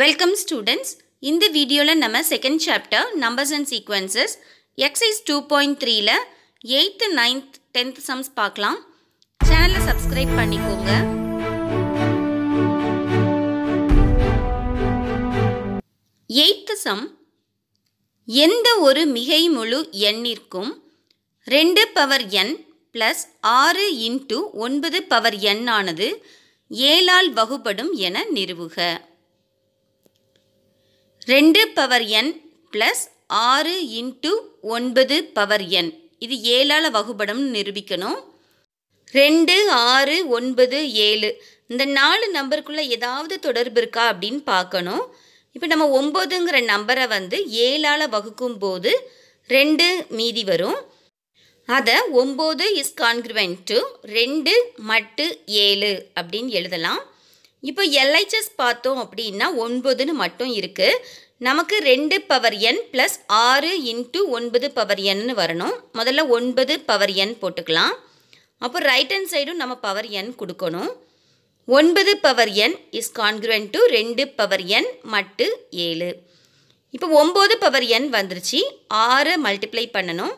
welcome students இந்த வீடியோவில் நம்ம second chapter numbers and sequences exercise two point த்ரீல எயித்து நைன்த் டென்த் சம்ஸ் பார்க்கலாம் சேனலை சப்ஸ்கிரைப் பண்ணிக்கோங்க எயித்து சம் எந்த ஒரு மிகை முழு எண்ணிற்கும் ரெண்டு பவர் என் ப்ளஸ் ஆறு இன்ட்டு ஒன்பது பவர் எண்ணானது ஏழால் வகுப்படும் என நிறுவுக ரெண்டு பவர் என் ப்ளஸ் ஆறு இன்ட்டு ஒன்பது பவர் என் இது ஏழால் வகுபடம்னு நிரூபிக்கணும் ரெண்டு ஆறு ஒன்பது ஏழு இந்த நாலு நம்பருக்குள்ளே ஏதாவது தொடர்பு இருக்கா அப்படின்னு பார்க்கணும் இப்போ நம்ம ஒம்போதுங்கிற நம்பரை வந்து ஏழால் வகுக்கும் போது ரெண்டு மீதி வரும் அதை ஒம்பது இஸ் கான்க்ரிவென்ட் டு ரெண்டு மட்டு ஏழு அப்படின்னு எழுதலாம் இப்போ எல்ஹெச்எஸ் பார்த்தோம் அப்படின்னா ஒன்பதுன்னு மட்டும் இருக்குது நமக்கு ரெண்டு பவர் என் ப்ளஸ் ஆறு இன்ட்டு ஒன்பது பவர் என்னு வரணும் முதல்ல ஒன்பது பவர் என் போட்டுக்கலாம் அப்போ ரைட் ஹேண்ட் சைடும் நம்ம பவர் என் கொடுக்கணும் ஒன்பது power n is congruent to ரெண்டு பவர் என் மட்டு ஏழு இப்போ ஒம்பது பவர் என் வந்துருச்சு ஆறு மல்டிப்ளை பண்ணணும்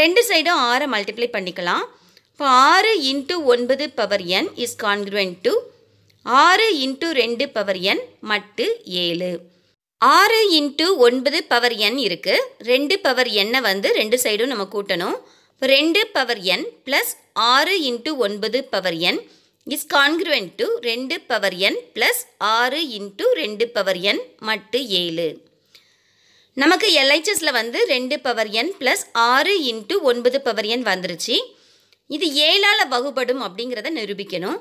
ரெண்டு சைடும் ஆறை மல்டிப்ளை பண்ணிக்கலாம் இப்போ ஆறு இன்ட்டு ஒன்பது power n is congruent to ஆறு இன்ட்டு ரெண்டு பவர் என் மட்டு ஏழு ஆறு இன்ட்டு ஒன்பது பவர் என் இருக்குது ரெண்டு பவர் எண்ணை வந்து ரெண்டு சைடும் நம்ம கூட்டணும் ரெண்டு பவர் என் ப்ளஸ் ஆறு இன்ட்டு ஒன்பது power n is congruent to ரெண்டு பவர் என் ப்ளஸ் ஆறு இன்ட்டு ரெண்டு பவர் என் மட்டு ஏழு நமக்கு எல்ஹெச்எஸில் வந்து ரெண்டு பவர் என் ப்ளஸ் ஆறு இன்ட்டு ஒன்பது பவர் என் வந்துருச்சு இது ஏழால் வகுபடும் அப்படிங்கிறத நிரூபிக்கணும்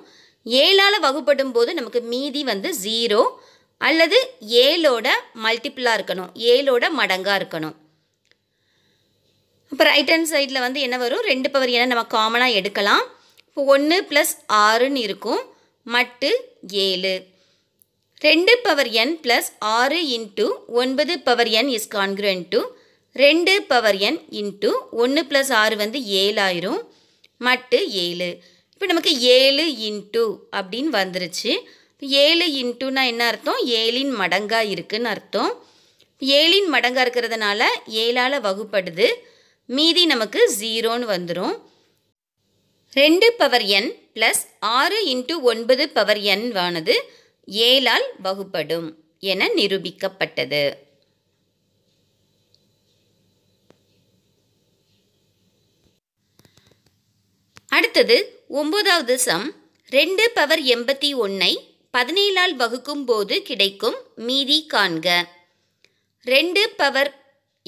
ஏழால் வகுப்படும் போது நமக்கு மீதி வந்து ஜீரோ அல்லது ஏழோட மல்டிப்புளாக இருக்கணும் ஏழோட மடங்காக இருக்கணும் இப்போ ரைட் ஹேண்ட் சைடில் வந்து என்ன வரும் ரெண்டு பவர் என நம்ம காமனாக எடுக்கலாம் இப்போ ஒன்று ப்ளஸ் ஆறுன்னு இருக்கும் மட்டு ஏழு ரெண்டு பவர் என் ப்ளஸ் ஆறு இன்ட்டு ஒன்பது power n is congruent to ரெண்டு பவர் என் இன்ட்டு ஒன்று ப்ளஸ் ஆறு வந்து ஏழாயிரும் மட்டு ஏழு இப்போ நமக்கு ஏழு இன்ட்டு அப்படின்னு வந்துருச்சு ஏழு இன்ட்டுனா என்ன அர்த்தம் ஏழின் மடங்காக இருக்குதுன்னு அர்த்தம் ஏழின் மடங்காக இருக்கிறதுனால ஏழால் வகுப்படுது மீதி நமக்கு ஜீரோன்னு வந்துடும் ரெண்டு பவர் என் ப்ளஸ் ஆறு இன்ட்டு ஒன்பது பவர் என் ஆனது ஏழால் வகுப்படும் என நிரூபிக்கப்பட்டது அடுத்தது ஒன்பதாவது சம் ரெண்டு பவர் எண்பத்தி ஒன்னை பதினேழால் வகுக்கும் போது கிடைக்கும் மீதி காண்க ரெண்டு பவர்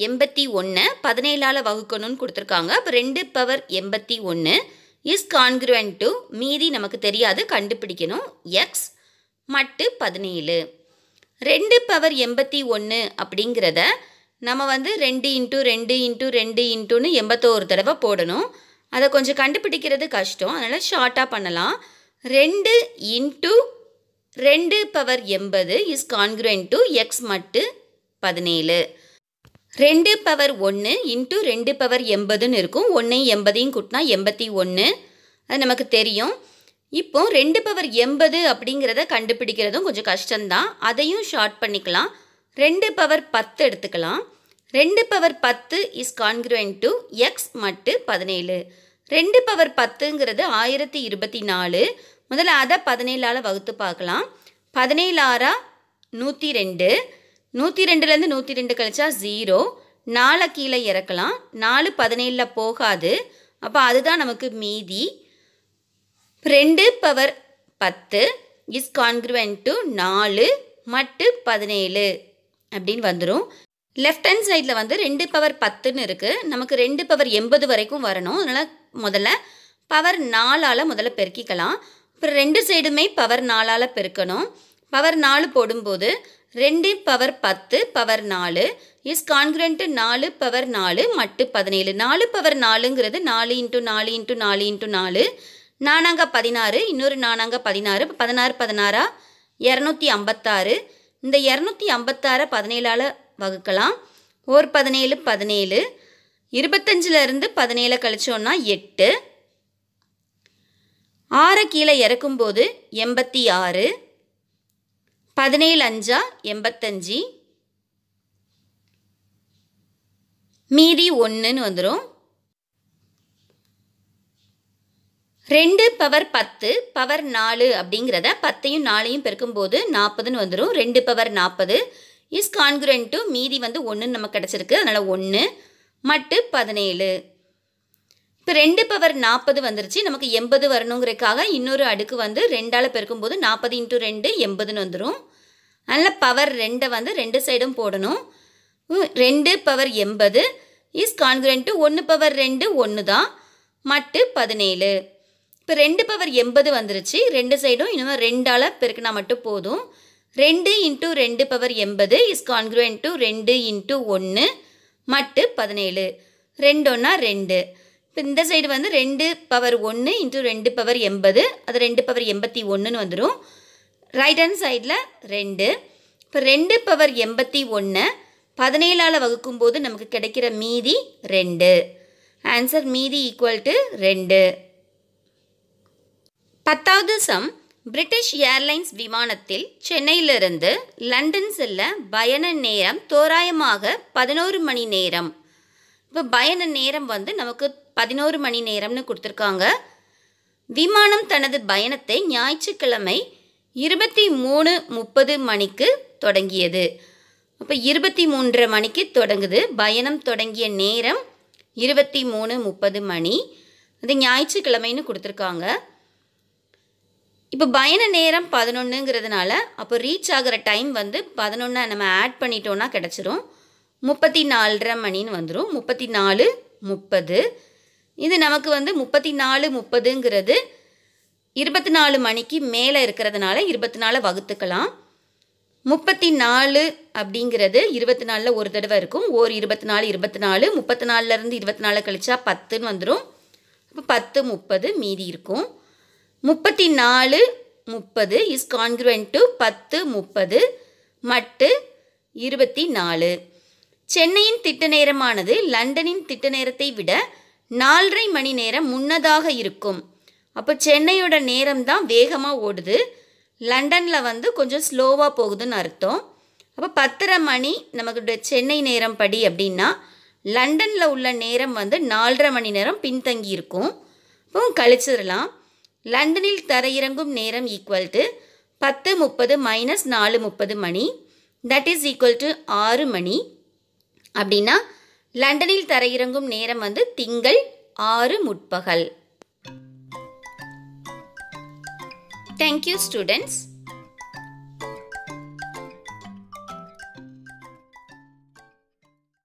எண்பத்தி ஒன்று பதினேழால் வகுக்கணும்னு கொடுத்துருக்காங்க அப்போ ரெண்டு பவர் எண்பத்தி ஒன்று இஸ் கான்க்ருவன் டு மீதி நமக்கு தெரியாது கண்டுபிடிக்கணும் எக்ஸ் மட்டு பதினேழு ரெண்டு பவர் எண்பத்தி ஒன்று அப்படிங்கிறத நம்ம வந்து ரெண்டு இன்ட்டு ரெண்டு இன்ட்டு ரெண்டு இன்ட்டுன்னு எண்பத்தோரு தடவை போடணும் அதை கொஞ்சம் கண்டுபிடிக்கிறது கஷ்டம் அதனால் ஷார்ட்டாக பண்ணலாம் ரெண்டு இன்ட்டு ரெண்டு பவர் எண்பது இஸ் கான்க்ரன் டு எக்ஸ் மட்டு பதினேழு ரெண்டு பவர் ஒன்று இன்ட்டு ரெண்டு பவர் எண்பதுன்னு இருக்கும் ஒன்றையும் எண்பதையும் கூட்டினா எண்பத்தி ஒன்று அது நமக்கு தெரியும் இப்போ ரெண்டு பவர் எண்பது அப்படிங்கிறத கண்டுபிடிக்கிறதும் கொஞ்சம் கஷ்டம்தான் அதையும் ஷார்ட் பண்ணிக்கலாம் ரெண்டு பவர் பத்து எடுத்துக்கலாம் ரெண்டு பவர் பத்து இஸ் கான்க்ருவன் டு எக்ஸ் மட்டு பதினேழு ரெண்டு பவர் பத்துங்கிறது ஆயிரத்தி இருபத்தி நாலு முதல்ல அதை பதினேழால் வகுத்து பார்க்கலாம் பதினேழாரா நூற்றி ரெண்டு நூற்றி ரெண்டுலேருந்து நூற்றி ரெண்டு கழிச்சா ஜீரோ நாலை கீழே இறக்கலாம் நாலு பதினேழில் போகாது அப்போ அதுதான் நமக்கு மீதி ரெண்டு பவர் பத்து இஸ் கான்க்ருவன் டு நாலு மட்டு பதினேழு அப்படின்னு வந்துடும் லெஃப்ட் ஹேண்ட் சைடில் வந்து ரெண்டு பவர் பத்துன்னு இருக்குது நமக்கு ரெண்டு பவர் எண்பது வரைக்கும் வரணும் அதனால் முதல்ல பவர் நாலால் முதல்ல பெருக்கிக்கலாம் அப்புறம் ரெண்டு சைடுமே பவர் நாலால் பெருக்கணும் பவர் நாலு போடும்போது ரெண்டு பவர் பத்து பவர் நாலு இஸ் கான்கிரண்ட்டு நாலு பவர் நாலு மட்டு பதினேழு நாலு பவர் நாலுங்கிறது நாலு இன்ட்டு நாலு இன்ட்டு நாலு இன்ட்டு நாலு நானாங்க பதினாறு இன்னொரு நானாங்க பதினாறு பதினாறு பதினாறா இரநூத்தி ஐம்பத்தாறு இந்த இரநூத்தி ஐம்பத்தாறை பதினேழால் வகுக்கலாம் ஓர் பதினேழு பதினேழு இருபத்தஞ்சிலேருந்து பதினேழு கழிச்சோன்னா எட்டு ஆற கீழே இறக்கும்போது எண்பத்தி ஆறு பதினேழு அஞ்சா எண்பத்தஞ்சு மீதி ஒன்றுன்னு வந்துடும் ரெண்டு பவர் பத்து பவர் நாலு அப்படிங்கிறத பத்தையும் நாலையும் பெருக்கும்போது நாற்பதுன்னு வந்துடும் ரெண்டு பவர் நாற்பது இஸ் கான்குரன் டு மீதி வந்து ஒன்றுன்னு நமக்கு கிடச்சிருக்கு அதனால் ஒன்று மட்டு பதினேழு இப்போ ரெண்டு பவர் நாற்பது வந்துருச்சு நமக்கு எண்பது வரணுங்கிறதுக்காக இன்னொரு அடுக்கு வந்து ரெண்டால் பெருக்கும்போது நாற்பது இன்ட்டு ரெண்டு எண்பதுன்னு வந்துடும் அதனால் பவர் ரெண்டை வந்து ரெண்டு சைடும் போடணும் ரெண்டு பவர் எண்பது இஸ் டு ஒன்று பவர் ரெண்டு ஒன்று தான் மட்டு பதினேழு இப்போ ரெண்டு பவர் எண்பது வந்துருச்சு ரெண்டு சைடும் இன்னும் ரெண்டால் பெருக்கினா மட்டும் போதும் ரெண்டு இன்ட்டு ரெண்டு பவர் எண்பது இஸ் கான்க்ரூவன் டு ரெண்டு இன்ட்டு ஒன்று மட்டு பதினேழு ரெண்டொன்னா ரெண்டு இப்போ இந்த சைடு வந்து ரெண்டு பவர் ஒன்று இன்ட்டு ரெண்டு பவர் எண்பது அது ரெண்டு பவர் எண்பத்தி ஒன்றுன்னு வந்துடும் ரைட் ஹேண்ட் சைடில் ரெண்டு இப்போ ரெண்டு பவர் எண்பத்தி ஒன்று பதினேழால் வகுக்கும்போது நமக்கு கிடைக்கிற மீதி ரெண்டு ஆன்சர் மீதி ஈக்குவல் டு ரெண்டு பத்தாவது சம் பிரிட்டிஷ் ஏர்லைன்ஸ் விமானத்தில் சென்னையிலிருந்து லண்டன் செல்ல பயண நேரம் தோராயமாக பதினோரு மணி நேரம் இப்போ பயண நேரம் வந்து நமக்கு பதினோரு மணி நேரம்னு கொடுத்துருக்காங்க விமானம் தனது பயணத்தை ஞாயிற்றுக்கிழமை இருபத்தி மூணு முப்பது மணிக்கு தொடங்கியது அப்போ இருபத்தி மூன்றரை மணிக்கு தொடங்குது பயணம் தொடங்கிய நேரம் இருபத்தி மூணு முப்பது மணி அது ஞாயிற்றுக்கிழமைன்னு கொடுத்துருக்காங்க இப்போ பயண நேரம் பதினொன்றுங்கிறதுனால அப்போ ரீச் ஆகிற டைம் வந்து பதினொன்று நம்ம ஆட் பண்ணிட்டோன்னா கிடச்சிரும் முப்பத்தி நாலரை மணின்னு வந்துடும் முப்பத்தி நாலு முப்பது இது நமக்கு வந்து முப்பத்தி நாலு முப்பதுங்கிறது இருபத்தி நாலு மணிக்கு மேலே இருக்கிறதுனால இருபத்தி நாலு வகுத்துக்கலாம் முப்பத்தி நாலு அப்படிங்கிறது இருபத்தி நாலில் ஒரு தடவை இருக்கும் ஒரு இருபத்தி நாலு இருபத்தி நாலு முப்பத்தி நாலுலேருந்து இருபத்தி நாலு கழிச்சா பத்துன்னு வந்துடும் இப்போ பத்து முப்பது மீதி இருக்கும் முப்பத்தி நாலு முப்பது இஸ் கான்க்ருவன் டு பத்து முப்பது மட்டு இருபத்தி நாலு சென்னையின் திட்ட நேரமானது லண்டனின் திட்ட நேரத்தை விட நாலரை மணி நேரம் முன்னதாக இருக்கும் அப்போ சென்னையோட நேரம் தான் வேகமாக ஓடுது லண்டனில் வந்து கொஞ்சம் ஸ்லோவாக போகுதுன்னு அர்த்தம் அப்போ பத்தரை மணி நமக்கு சென்னை நேரம் படி அப்படின்னா லண்டனில் உள்ள நேரம் வந்து நாலரை மணி நேரம் பின்தங்கி இருக்கும் இப்போ கழிச்சிடலாம் லண்டனில் தரையிறங்கும் நேரம் ஈக்குவல் டு பத்து முப்பது மைனஸ் நாலு முப்பது மணி தட் இஸ் ஈக்குவல் டு ஆறு மணி அப்படின்னா லண்டனில் தரையிறங்கும் நேரம் வந்து திங்கள் ஆறு முற்பகல் தேங்க்யூ ஸ்டூடெண்ட்ஸ்